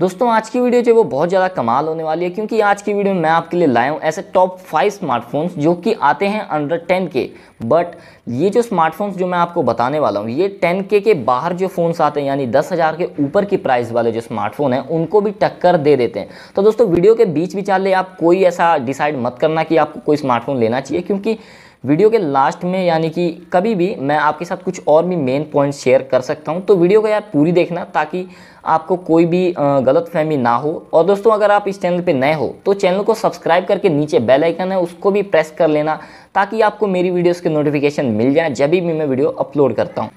दोस्तों आज की वीडियो जो वो बहुत ज़्यादा कमाल होने वाली है क्योंकि आज की वीडियो में मैं आपके लिए लाया हूँ ऐसे टॉप फाइव स्मार्टफोन्स जो कि आते हैं अंडर टेन के बट ये जो स्मार्टफोन्स जो मैं आपको बताने वाला हूँ ये टेन के के बाहर जो फ़ोन्स आते हैं यानी दस हज़ार के ऊपर की प्राइस वाले जो स्मार्टफोन हैं उनको भी टक्कर दे देते हैं तो दोस्तों वीडियो के बीच विचार ले आप कोई ऐसा डिसाइड मत करना कि आपको कोई स्मार्टफोन लेना चाहिए क्योंकि वीडियो के लास्ट में यानी कि कभी भी मैं आपके साथ कुछ और भी मेन पॉइंट शेयर कर सकता हूँ तो वीडियो को यार पूरी देखना ताकि आपको कोई भी गलत फहमी ना हो और दोस्तों अगर आप इस चैनल पे नए हो तो चैनल को सब्सक्राइब करके नीचे बेल आइकन है उसको भी प्रेस कर लेना ताकि आपको मेरी वीडियोस के नोटिफिकेशन मिल जाए जब भी मैं वीडियो अपलोड करता हूँ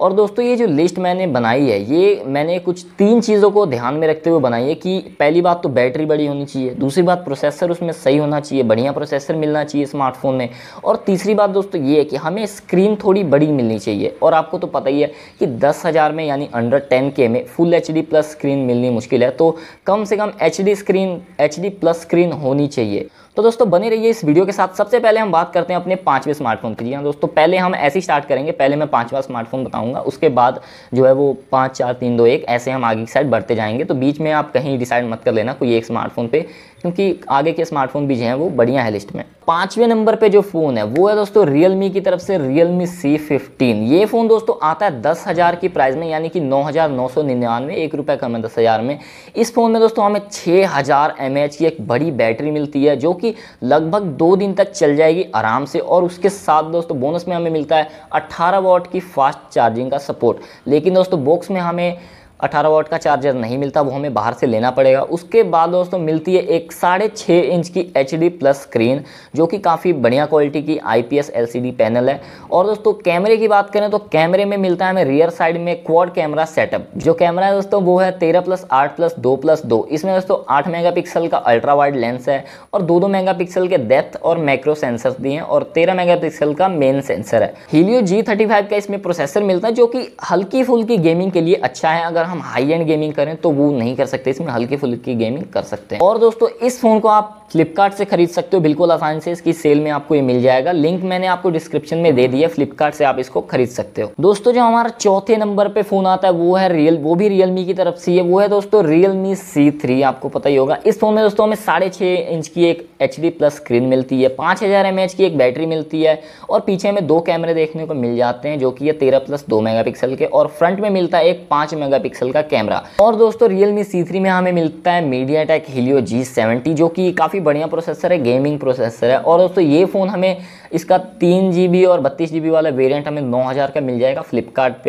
और दोस्तों ये जो लिस्ट मैंने बनाई है ये मैंने कुछ तीन चीज़ों को ध्यान में रखते हुए बनाई है कि पहली बात तो बैटरी बड़ी होनी चाहिए दूसरी बात प्रोसेसर उसमें सही होना चाहिए बढ़िया प्रोसेसर मिलना चाहिए स्मार्टफोन में और तीसरी बात दोस्तों ये है कि हमें स्क्रीन थोड़ी बड़ी मिलनी चाहिए और आपको तो पता ही है कि दस हज़ार में यानी अंडर टेन के में फुल एच प्लस स्क्रीन मिलनी मुश्किल है तो कम से कम H screen H plus screen होनी चाहिए तो दोस्तों बने रहिए इस वीडियो के साथ सबसे पहले हम बात करते हैं अपने पाँचवें स्मार्टफोन की जी हाँ दोस्तों पहले हम ऐसे स्टार्ट करेंगे पहले मैं पांचवा स्मार्टफोन बताऊँगा उसके बाद जो है वो पाँच चार तीन दो एक ऐसे हम आगे की साइड बढ़ते जाएंगे तो बीच में आप कहीं डिसाइड मत कर लेना कोई एक स्मार्टफोन पर क्योंकि आगे के स्मार्टफोन भी जो हैं वो बढ़िया है लिस्ट में पाँचवें नंबर पे जो फ़ोन है वो है दोस्तों मी की तरफ से मी सी फिफ्टीन ये फ़ोन दोस्तों आता है दस हज़ार की प्राइस में यानी कि नौ हज़ार नौ सौ निन्यानवे एक रुपये कम है दस हज़ार में इस फ़ोन में दोस्तों हमें छः हज़ार एम एच की एक बड़ी बैटरी मिलती है जो कि लगभग दो दिन तक चल जाएगी आराम से और उसके साथ दोस्तों बोनस में हमें मिलता है अट्ठारह वॉट की फास्ट चार्जिंग का सपोर्ट लेकिन दोस्तों बॉक्स में हमें 18 वाट का चार्जर नहीं मिलता वो हमें बाहर से लेना पड़ेगा उसके बाद दोस्तों मिलती है एक साढ़े छः इंच की एच प्लस स्क्रीन जो कि काफ़ी बढ़िया क्वालिटी की आई पी पैनल है और दोस्तों कैमरे की बात करें तो कैमरे में मिलता है हमें रियर साइड में क्वाड कैमरा सेटअप जो कैमरा है दोस्तों वो है तेरह प्लस आठ प्लस दो प्लस दो इसमें दोस्तों आठ पिक्सल का अल्ट्रा वाइड लेंस है और दो दो पिक्सल के डेप्थ और मैक्रो सेंसर दिए हैं और तेरह पिक्सल का मेन सेंसर है हीलियो जी थर्टी फाइव का इसमें प्रोसेसर मिलता है जो कि हल्की फुल्की गेमिंग के लिए अच्छा है अगर हम हाई एंड गेमिंग करें तो वो नहीं कर सकते इसमें हल्के फुल्की गेमिंग कर सकते हैं और दोस्तों इस फ़ोन को आप फ्लिपकार्ट से खरीद सकते हो बिल्कुल आसान से इसकी सेल में आपको ये मिल जाएगा लिंक मैंने आपको डिस्क्रिप्शन में दे दिया फ्लिपकार्ट से आप इसको खरीद सकते हो दोस्तों जो हमारा चौथे नंबर पे फोन आता है वो है रियल वो भी रियलमी की तरफ से है वो है दोस्तों रियलमी सी थ्री आपको पता ही होगा इस फोन में दोस्तों हमें साढ़े छः इंच की एक एच प्लस स्क्रीन मिलती है पाँच हज़ार की एक बैटरी मिलती है और पीछे हमें दो कैमरे देखने को मिल जाते हैं जो कि ये तेरह प्लस दो मेगा के और फ्रंट में मिलता है एक पाँच मेगा मेगापिक्सल का कैमरा और दोस्तों रियल मी सी में हमें मिलता है MediaTek Helio G seventy जो कि काफ़ी बढ़िया प्रोसेसर है गेमिंग प्रोसेसर है और दोस्तों ये फ़ोन हमें इसका तीन जी और बत्तीस जी वाला वेरियंट हमें नौ हज़ार का मिल जाएगा फ्लिपकार्ट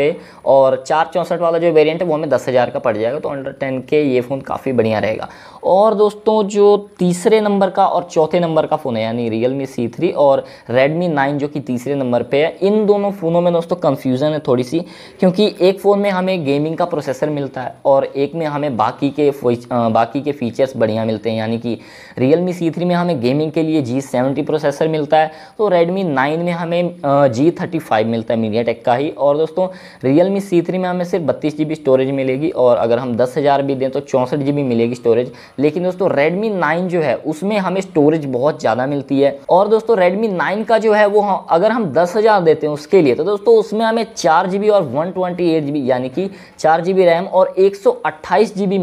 और चार चौंसठ वाला जो वेरियंट है वो हमें दस हज़ार का पड़ जाएगा तो अंडर टेन के ये फ़ोन काफ़ी बढ़िया रहेगा और दोस्तों जो तीसरे नंबर का और चौथे नंबर का फ़ोन है यानी रियल मी सी थ्री और रेडमी नाइन जो कि तीसरे नंबर पर है इन दोनों फ़ोनों में दोस्तों कंफ्यूजन है थोड़ी सी क्योंकि एक फ़ोन में हमें गेमिंग का प्रोसेसर प्रोसेसर मिलता है और एक में हमें बाकी के बाकी के फीचर्स बढ़िया मिलते हैं यानी कि रियल मी सी में हमें गेमिंग के लिए जी सेवेंटी प्रोसेसर मिलता है तो रेडमी नाइन में हमें जी थर्टी फाइव मिलता है मीडिया टेक का ही और दोस्तों रियल मी सी में हमें सिर्फ बत्तीस जी स्टोरेज मिलेगी और अगर हम दस भी दें तो चौंसठ जी मिलेगी स्टोरेज लेकिन दोस्तों रेडमी नाइन जो है उसमें हमें स्टोरेज बहुत ज़्यादा मिलती है और दोस्तों रेडमी नाइन का जो है वो अगर हम दस देते हैं उसके लिए तो दोस्तों उसमें हमें चार और वन ट्वेंटी एट जी बी यानी कि चार जी रैम और एक सौ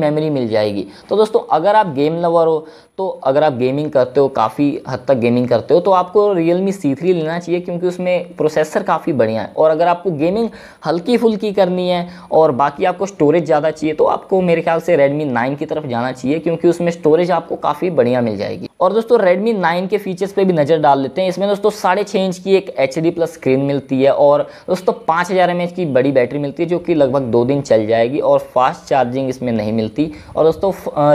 मेमोरी मिल जाएगी तो दोस्तों अगर आप गेम लवर हो तो अगर आप गेमिंग करते हो काफ़ी हद तक गेमिंग करते हो तो आपको रियल मी सी थ्री लेना चाहिए क्योंकि उसमें प्रोसेसर काफ़ी बढ़िया है और अगर आपको गेमिंग हल्की फुल्की करनी है और बाकी आपको स्टोरेज ज़्यादा चाहिए तो आपको मेरे ख्याल से रेडमी नाइन की तरफ जाना चाहिए क्योंकि उसमें स्टोरेज आपको काफ़ी बढ़िया मिल जाएगी और दोस्तों Redmi 9 के फीचर्स पे भी नज़र डाल लेते हैं इसमें दोस्तों साढ़े छः इंच की एक एच डी प्लस स्क्रीन मिलती है और दोस्तों पाँच हज़ार एम की बड़ी बैटरी मिलती है जो कि लगभग दो दिन चल जाएगी और फास्ट चार्जिंग इसमें नहीं मिलती और दोस्तों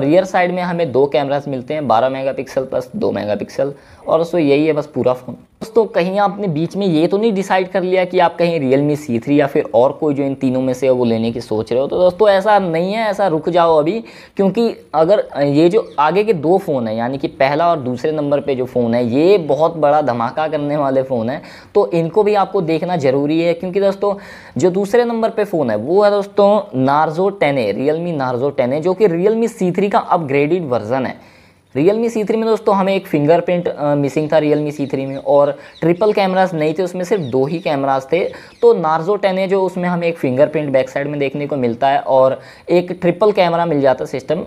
रियर साइड में हमें दो कैमराज मिलते हैं बारह मेगा पिक्सल प्लस दो मेगा पिक्सल और दोस्तों यही है बस पूरा फ़ोन दोस्तों कहीं आपने बीच में ये तो नहीं डिसाइड कर लिया कि आप कहीं रियल मी सी थ्री या फिर और कोई जो इन तीनों में से वो लेने की सोच रहे हो तो दोस्तों ऐसा नहीं है ऐसा रुक जाओ अभी क्योंकि अगर ये जो आगे के दो फ़ोन हैं यानी कि पहला और दूसरे नंबर पर जो फ़ोन है ये बहुत बड़ा धमाका करने वाले फ़ोन है तो इनको भी आपको देखना ज़रूरी है क्योंकि दोस्तों जो दूसरे नंबर पर फ़ोन है वो है दोस्तों Narzo ten A Realme Narzo ten A जो कि रियल मी सी थ्री का अपग्रेडिड वर्जन है रियल मी सी थ्री में दोस्तों हमें एक फिंगरप्रिंट मिसिंग था रियल मी सी थ्री में और ट्रिपल कैमराज नहीं थे उसमें सिर्फ दो ही कैमराज थे तो नार्जो टेन है जो उसमें हमें एक फिंगरप्रिंट बैक साइड में देखने को मिलता है और एक ट्रिपल कैमरा मिल जाता सिस्टम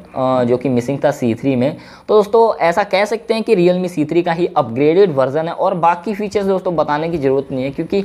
जो कि मिसिंग था सी थ्री में तो दोस्तों ऐसा कह सकते हैं कि रियल मी सी थ्री का ही अपग्रेडेड वर्जन है और बाकी फ़ीचर्स दोस्तों बताने की ज़रूरत नहीं है क्योंकि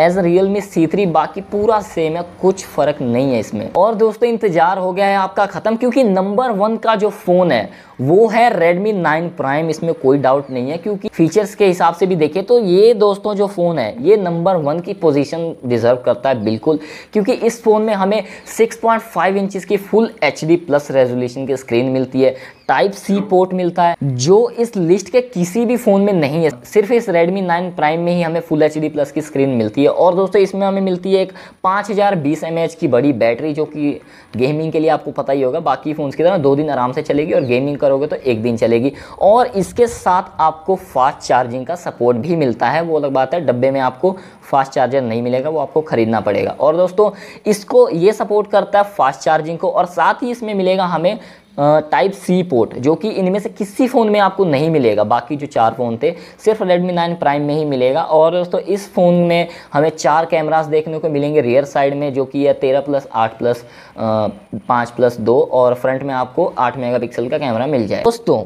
as Realme C three बाकी पूरा सेम है कुछ फ़र्क नहीं है इसमें और दोस्तों इंतज़ार हो गया है आपका ख़त्म क्योंकि नंबर वन का जो फ़ोन है वो है Redmi 9 Prime इसमें कोई डाउट नहीं है क्योंकि फीचर्स के हिसाब से भी देखें तो ये दोस्तों जो फ़ोन है ये नंबर वन की पोजीशन डिज़र्व करता है बिल्कुल क्योंकि इस फ़ोन में हमें 6.5 इंचज की फुल एच प्लस रेजोल्यूशन की स्क्रीन मिलती है टाइप सी पोर्ट मिलता है जो इस लिस्ट के किसी भी फ़ोन में नहीं है सिर्फ इस Redmi 9 Prime में ही हमें फुल एच प्लस की स्क्रीन मिलती है और दोस्तों इसमें हमें मिलती है एक पाँच हज़ार की बड़ी बैटरी जो कि गेमिंग के लिए आपको पता ही होगा बाकी फ़ोन की तरह दो दिन आराम से चलेगी और गेमिंग करो करोगे तो एक दिन चलेगी और इसके साथ आपको फास्ट चार्जिंग का सपोर्ट भी मिलता है वो अलग बात है डब्बे में आपको फास्ट चार्जर नहीं मिलेगा वो आपको ख़रीदना पड़ेगा और दोस्तों इसको ये सपोर्ट करता है फास्ट चार्जिंग को और साथ ही इसमें मिलेगा हमें टाइप सी पोर्ट जो कि इनमें से किसी फ़ोन में आपको नहीं मिलेगा बाकी जो चार फ़ोन थे सिर्फ रेडमी नाइन प्राइम में ही मिलेगा और दोस्तों इस फ़ोन में हमें चार कैमरास देखने को मिलेंगे रियर साइड में जो कि है तेरह प्लस आठ प्लस पाँच प्लस दो और फ्रंट में आपको आठ मेगापिक्सल का कैमरा मिल जाए दोस्तों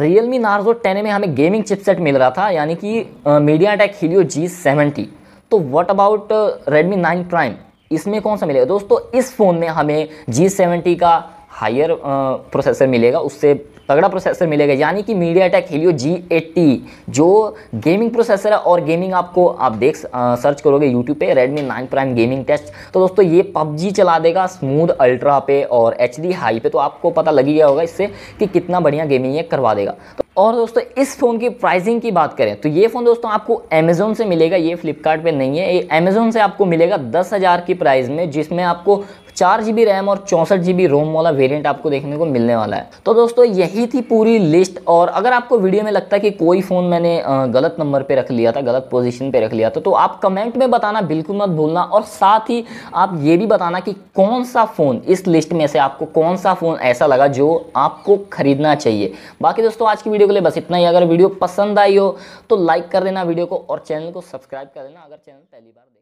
रियलमी नार्जो टेन में हमें गेमिंग चिपसेट मिल रहा था यानी कि MediaTek Helio G seventy तो what about Redmi nine prime इसमें कौन सा मिलेगा दोस्तों इस फ़ोन में हमें जी सेवेंटी का हायर प्रोसेसर मिलेगा उससे तगड़ा प्रोसेसर मिलेगा यानी कि MediaTek Helio G eighty जो गेमिंग प्रोसेसर है और गेमिंग आपको आप देख सर्च करोगे यूट्यूब पे Redmi nine prime gaming test तो दोस्तों ये पबजी चला देगा स्मूथ अल्ट्रा पे और एच हाई पे तो आपको पता लग गया होगा इससे कि कितना बढ़िया गेमिंग ये करवा देगा तो और दोस्तों इस फ़ोन की प्राइसिंग की बात करें तो ये फ़ोन दोस्तों आपको अमेज़ोन से मिलेगा ये फ्लिपकार्ट पे नहीं है ये अमेज़ोन से आपको मिलेगा दस हज़ार की प्राइस में जिसमें आपको चार जी रैम और चौंसठ जी रोम वाला वेरियंट आपको देखने को मिलने वाला है तो दोस्तों यही थी पूरी लिस्ट और अगर आपको वीडियो में लगता है कि कोई फ़ोन मैंने गलत नंबर पर रख लिया था गलत पोजिशन पर रख लिया था तो आप कमेंट में बताना बिल्कुल मत भूलना और साथ ही आप ये भी बताना कि कौन सा फ़ोन इस लिस्ट में से आपको कौन सा फ़ोन ऐसा लगा जो आपको ख़रीदना चाहिए बाकी दोस्तों आज की वीडियो के लिए बस इतना ही अगर वीडियो पसंद आई हो तो लाइक कर देना वीडियो को और चैनल को सब्सक्राइब कर देना अगर चैनल पहली बार